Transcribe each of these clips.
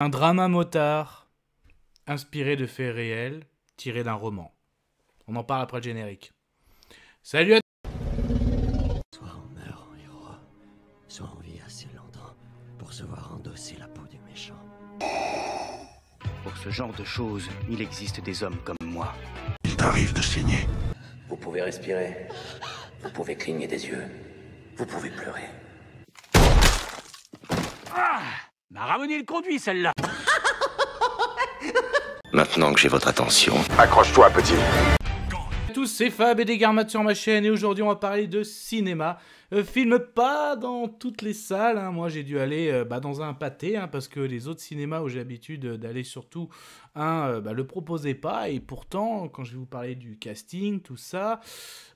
Un drama motard inspiré de faits réels, tiré d'un roman. On en parle après le générique. Salut à Soit on meurt en héros, soit on vit assez longtemps pour se voir endosser la peau du méchant. Pour ce genre de choses, il existe des hommes comme moi. Il t'arrive de saigner. Vous pouvez respirer. Vous pouvez cligner des yeux. Vous pouvez pleurer. Ah m'a ramené le conduit, celle-là. Maintenant que j'ai votre attention. Accroche-toi, petit. tous, c'est Fab et des Garmates sur ma chaîne et aujourd'hui on va parler de cinéma. Euh, film pas dans toutes les salles, hein. moi j'ai dû aller euh, bah, dans un pâté hein, parce que les autres cinémas où j'ai l'habitude euh, d'aller surtout hein, euh, bah, le proposaient pas et pourtant quand je vais vous parler du casting, tout ça,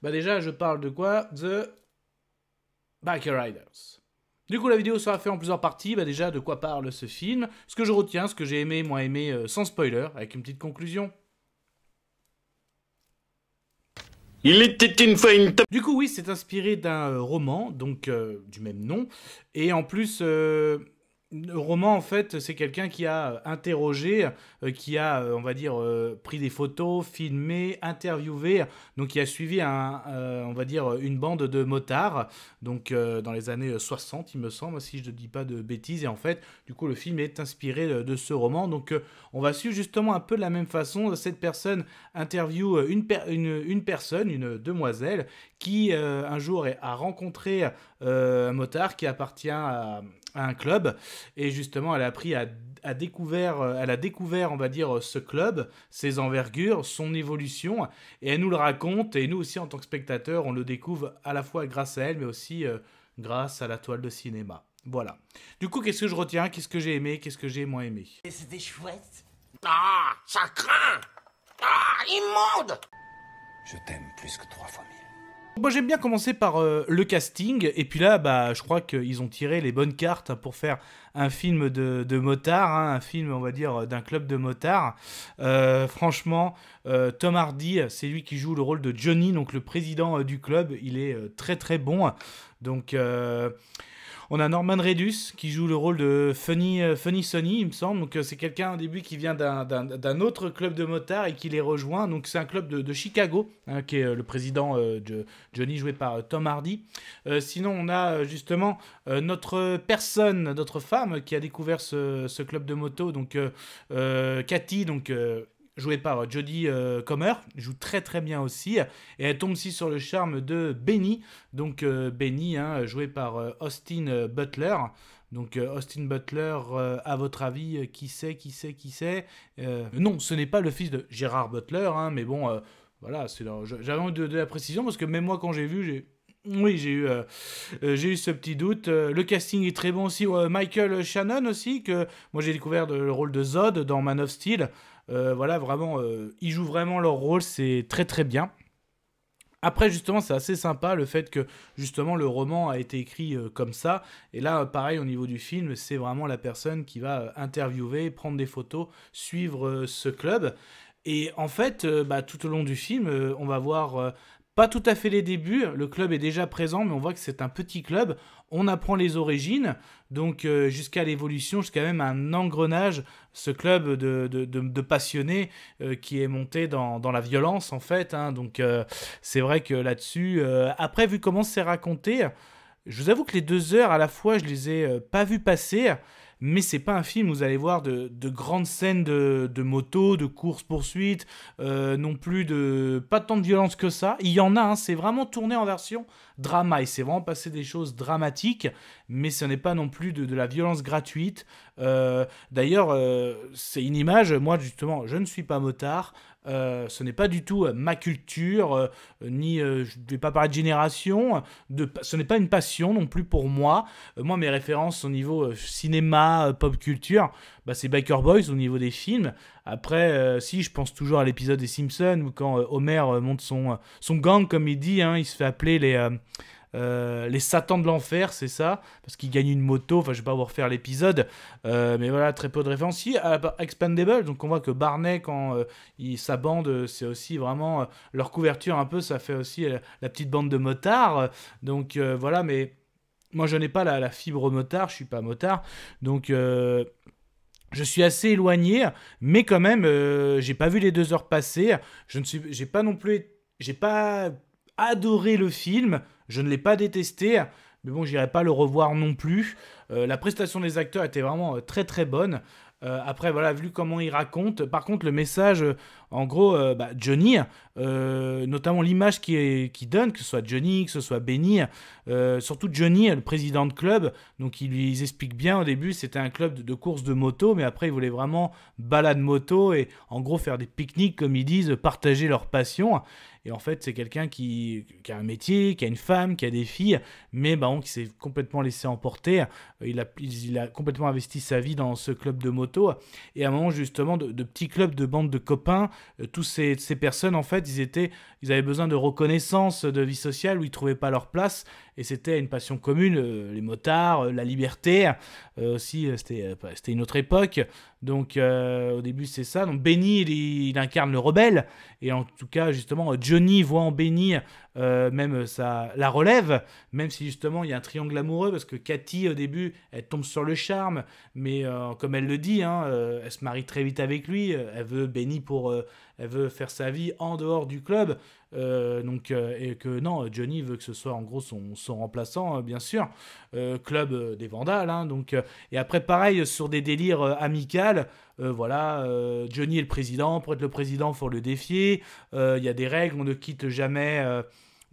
bah déjà je parle de quoi The Back Riders. Du coup, la vidéo sera faite en plusieurs parties. Bah, déjà, de quoi parle ce film, ce que je retiens, ce que j'ai aimé, moi aimé, euh, sans spoiler, avec une petite conclusion. Il était une fois Du coup, oui, c'est inspiré d'un euh, roman, donc euh, du même nom. Et en plus, le roman, en fait, c'est quelqu'un qui a euh, interrogé, euh, qui a, euh, on va dire, pris des photos, filmé, interviewé, donc qui a suivi, un, on va dire, une bande de motards, donc dans les années 60, il me semble, si je ne dis pas de bêtises. Et en fait, du coup, le film est inspiré de ce roman. Donc, on va suivre justement un peu de la même façon. Cette personne interviewe une, une, une, personne, une demoiselle, qui un jour a rencontré un motard qui appartient à un club. Et justement, elle a appris à, à, découvert, euh, elle a découvert, on va dire, euh, ce club, ses envergures, son évolution. Et elle nous le raconte. Et nous aussi, en tant que spectateurs, on le découvre à la fois grâce à elle, mais aussi euh, grâce à la toile de cinéma. Voilà. Du coup, qu'est-ce que je retiens Qu'est-ce que j'ai aimé Qu'est-ce que j'ai moins aimé C'était chouette. Ah, ça craint Ah, immonde Je t'aime plus que trois fois mille. Moi j'aime bien commencer par euh, le casting, et puis là bah, je crois qu'ils ont tiré les bonnes cartes pour faire un film de, de motard, hein, un film, on va dire, d'un club de motards. Euh, franchement, euh, Tom Hardy, c'est lui qui joue le rôle de Johnny, donc le président euh, du club. Il est très très bon. Donc. On a Norman Redus qui joue le rôle de Funny, Sonny, il me semble. Donc, c'est quelqu'un au début qui vient d'un autre club de motards et qui les rejoint. Donc, c'est un club de, Chicago, hein, qui est le président de Johnny, joué par Tom Hardy. sinon, on a justement notre personne, notre femme qui a découvert ce, club de moto. Donc, euh, euh, Cathy, donc euh, jouée par Jodie Comer, joue très très bien aussi. Et elle tombe aussi sur le charme de Benny, donc Benny, hein, joué par Austin Butler. Donc Austin Butler, à votre avis, qui sait qui sait qui sait Non, ce n'est pas le fils de Gérard Butler, hein, mais bon, voilà, c'est, j'avais envie de, de, la précision parce que même moi quand j'ai vu, j'ai oui, j'ai eu, euh, euh, eu ce petit doute. Euh, le casting est très bon aussi. Michael Shannon aussi, que moi j'ai découvert le rôle de Zod dans Man of Steel. voilà, vraiment, ils jouent vraiment leur rôle, c'est très très bien. Après, justement, c'est assez sympa le fait que, justement, le roman a été écrit comme ça. Et là, pareil, au niveau du film, c'est vraiment la personne qui va interviewer, prendre des photos, suivre ce club. Et en fait, bah, tout au long du film, on va voir pas tout à fait les débuts, le club est déjà présent, mais on voit que c'est un petit club. On apprend les origines, donc euh, jusqu'à l'évolution, jusqu'à même un engrenage, ce club de, passionnés euh, qui est monté dans, la violence en fait. Hein. donc euh, c'est vrai que là-dessus, après vu comment c'est raconté, je vous avoue que les deux heures à la fois, je les ai pas vues passer mais c'est pas un film vous allez voir de, grandes scènes de, de moto, de course-poursuite, euh, non plus de. pas tant de violence que ça. Il y en a, hein, c'est vraiment tourné en version drama, et c'est vraiment passé des choses dramatiques, mais ce n'est pas non plus de, la violence gratuite. Euh, d'ailleurs, euh, c'est une image, moi justement, je ne suis pas motard, euh, ce n'est pas du tout euh, ma culture, euh, ni je ne vais pas parler de génération, de, ce n'est pas une passion non plus pour moi. moi, mes références au niveau cinéma, pop culture, bah, c'est Baker Boys au niveau des films. Après, si je pense toujours à l'épisode des Simpsons où quand Homer monte son, son gang, comme il dit, hein, il se fait appeler les euh, les Satans de l'enfer, c'est ça, parce qu'il gagne une moto. Enfin, je vais pas vous refaire l'épisode, euh, mais voilà, très peu de références. Si, Expandable, donc on voit que Barney, quand euh, il, s'abande c'est aussi vraiment leur couverture un peu, ça fait aussi la petite bande de motards. donc voilà, mais moi je n'ai pas la, la, fibre motard, je suis pas motard, donc. Je suis assez éloigné, mais quand même, j'ai pas vu les deux heures passer. Je ne suis, j'ai pas non plus, j'ai pas adoré le film. Je ne l'ai pas détesté, mais bon, n'irai pas le revoir non plus. Euh, la prestation des acteurs était vraiment euh, très très bonne. Euh, après, voilà, vu comment il raconte. Par contre, le message, en gros, bah, Johnny, notamment l'image qu'il donne, que ce soit Johnny, que ce soit Benny, surtout Johnny, le président de club, donc il, lui explique bien au début, c'était un club de, course de moto, mais après, il voulaient vraiment balade moto et en gros faire des pique-niques, comme ils disent, partager leur passion. Et en fait, c'est quelqu'un qui, qui, a un métier, qui a une femme, qui a des filles, mais qui s'est complètement laissé emporter. Euh, il a, il, a, complètement investi sa vie dans ce club de moto. Et à un moment, justement, de, petits clubs, de bandes de copains, toutes euh, tous ces, ces, personnes, en fait, ils, étaient, ils avaient besoin de reconnaissance, de vie sociale, où ils ne trouvaient pas leur place. Et c'était une passion commune, euh, les motards, la liberté. aussi, c'était une autre époque. Donc, au début, c'est ça. Donc, Benny, il, il, incarne le rebelle. Et en tout cas, justement, Johnny voit en bénir euh, même ça la relève, même si justement il y a un triangle amoureux, parce que Cathy au début, elle tombe sur le charme, mais euh, comme elle le dit, hein, euh, elle se marie très vite avec lui, elle veut Benny pour, elle veut faire sa vie en dehors du club, donc et que non, Johnny veut que ce soit en gros son, remplaçant, hein, bien sûr, club des vandales, hein, donc et après pareil sur des délires amicales. voilà, Johnny est le président, pour être le président, faut le défier, il y a des règles, on ne quitte jamais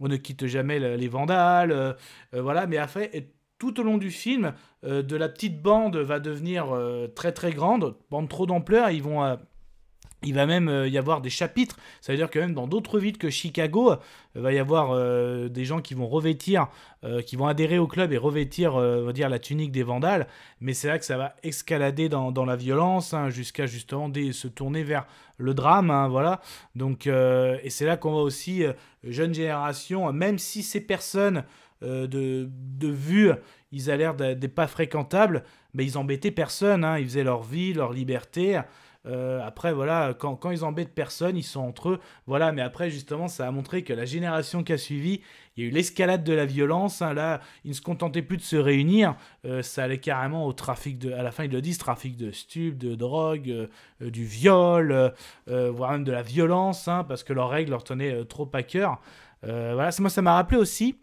on ne quitte jamais les vandales, euh, euh, voilà, mais après, tout au long du film, euh, de la petite bande va devenir très très grande, bande trop d'ampleur, ils vont il va même euh, y avoir des chapitres, ça veut dire que même dans d'autres villes que Chicago, il euh, va y avoir euh, des gens qui vont revêtir, qui vont adhérer au club et revêtir, va dire, la tunique des vandales. Mais c'est là que ça va escalader dans, la violence, hein, jusqu'à justement se tourner vers le drame, hein, voilà. Donc, et c'est là qu'on voit aussi, jeune génération, même si ces personnes de, vue, ils a l'air des pas fréquentables, mais ils embêtaient personne, hein. ils faisaient leur vie, leur liberté. Euh, après, voilà, quand, quand, ils embêtent personne, ils sont entre eux. Voilà, mais après, justement, ça a montré que la génération qui a suivi, il y a eu l'escalade de la violence. Hein. là, ils ne se contentaient plus de se réunir. Euh, ça allait carrément au trafic de. À la fin, ils le disent trafic de stupes, de drogue, euh, du viol, voire même de la violence, hein, parce que leurs règles leur tenaient trop à cœur. voilà, moi, ça m'a rappelé aussi,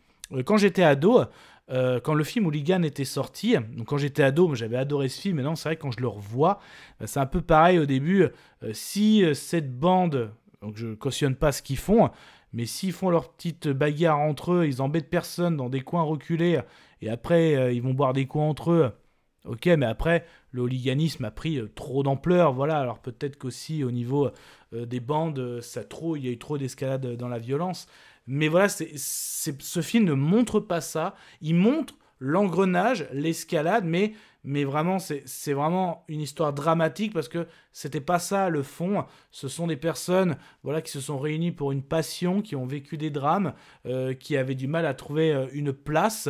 quand j'étais ado, euh, quand le film Hooligan était sorti, donc quand j'étais ado, j'avais adoré ce film, maintenant non, c'est vrai que quand je le revois, euh, c'est un peu pareil au début. Euh, si cette bande, donc je cautionne pas ce qu'ils font, mais s'ils font leur petite bagarre entre eux, ils embêtent personne dans des coins reculés, et après ils vont boire des coups entre eux. Ok, mais après, le hooliganisme a pris trop d'ampleur, voilà. Alors peut-être qu'aussi au niveau des bandes, ça trop, il y a eu trop d'escalade dans la violence. Mais voilà, c'est ce film ne montre pas ça. Il montre l'engrenage, l'escalade, mais, mais vraiment, c'est vraiment une histoire dramatique parce que c'était pas ça le fond. Ce sont des personnes voilà, qui se sont réunies pour une passion, qui ont vécu des drames, euh, qui avaient du mal à trouver euh, une place.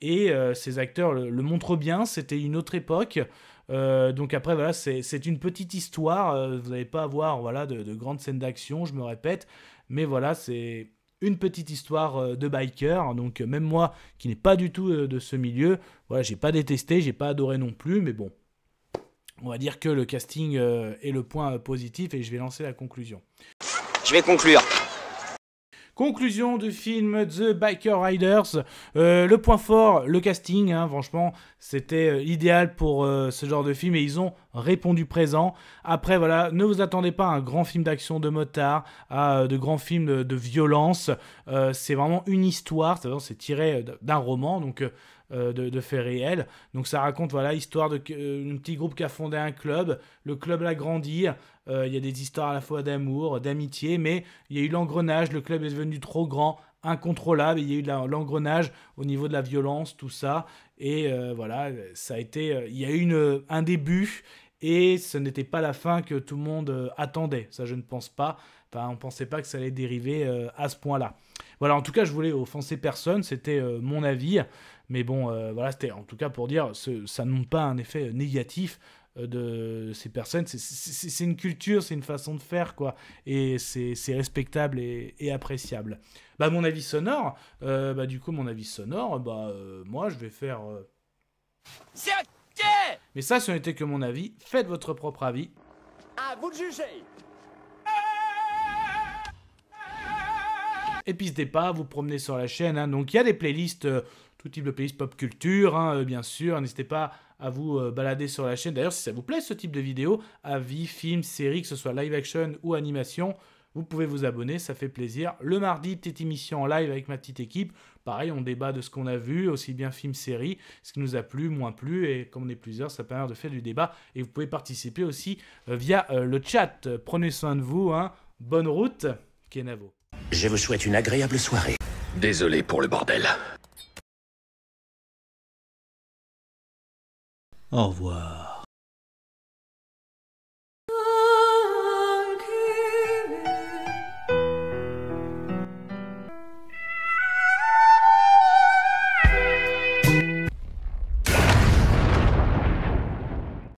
Et euh, ces acteurs le, montrent bien, c'était une autre époque. donc après, voilà, c'est une petite histoire. vous n'allez pas avoir voilà, de, de grandes scènes d'action, je me répète. Mais voilà, c'est une petite histoire euh, de biker. Hein. Donc euh, même moi qui n'ai pas du tout euh, de ce milieu, voilà, j'ai pas détesté, j'ai pas adoré non plus, mais bon, on va dire que le casting est le point positif et je vais lancer la conclusion. Je vais conclure. Conclusion du film The Biker Riders. Euh, le point fort, le casting. Hein, franchement, c'était euh, idéal pour euh, ce genre de film et ils ont répondu présent. Après, voilà, ne vous attendez pas à un grand film d'action de motard, à de grands films de, violence. c'est vraiment une histoire. C'est tiré d'un roman. Donc euh, de, faits réels. Donc ça raconte voilà histoire d'un euh, petit groupe qui a fondé un club, le club l'a grandi, euh, il y a des histoires à la fois d'amour, d'amitié, mais il y a eu l'engrenage, le club est devenu trop grand, incontrôlable. Il y a eu l'engrenage au niveau de la violence, tout ça. Et voilà, ça a été. il y a eu un début et ce n'était pas la fin que tout le monde attendait. Ça, je ne pense pas. on ne pensait pas que ça allait dériver à ce point-là. Voilà, en tout cas, je voulais offenser personne, c'était euh, mon avis. Mais bon, euh, voilà, c'était en tout cas pour dire, ce, ça n'a pas un effet euh, négatif de ces personnes. C'est une culture, c'est une façon de faire, quoi. Et c'est respectable et, appréciable. Bah, mon avis sonore, bah, du coup, mon avis sonore, bah, moi, je vais faire. C'est OK Mais ça, ce n'était que mon avis. Faites votre propre avis. À vous de juger Et puis, n'hésitez pas vous promener sur la chaîne. Hein. Donc, il y a des playlists, euh, tout type de playlist pop culture, hein, euh, bien sûr. N'hésitez pas à vous euh, balader sur la chaîne. D'ailleurs, si ça vous plaît ce type de vidéo, avis, films, séries, que ce soit live action ou animation, vous pouvez vous abonner, ça fait plaisir. Le mardi, petite émission en live avec ma petite équipe. Pareil, on débat de ce qu'on a vu, aussi bien film, série, ce qui nous a plu, moins plu. Et comme on est plusieurs, ça permet de faire du débat. Et vous pouvez participer aussi via le chat. Prenez soin de vous. Hein. Bonne route, Kenavo. Je vous souhaite une agréable soirée. Désolé pour le bordel. Au revoir.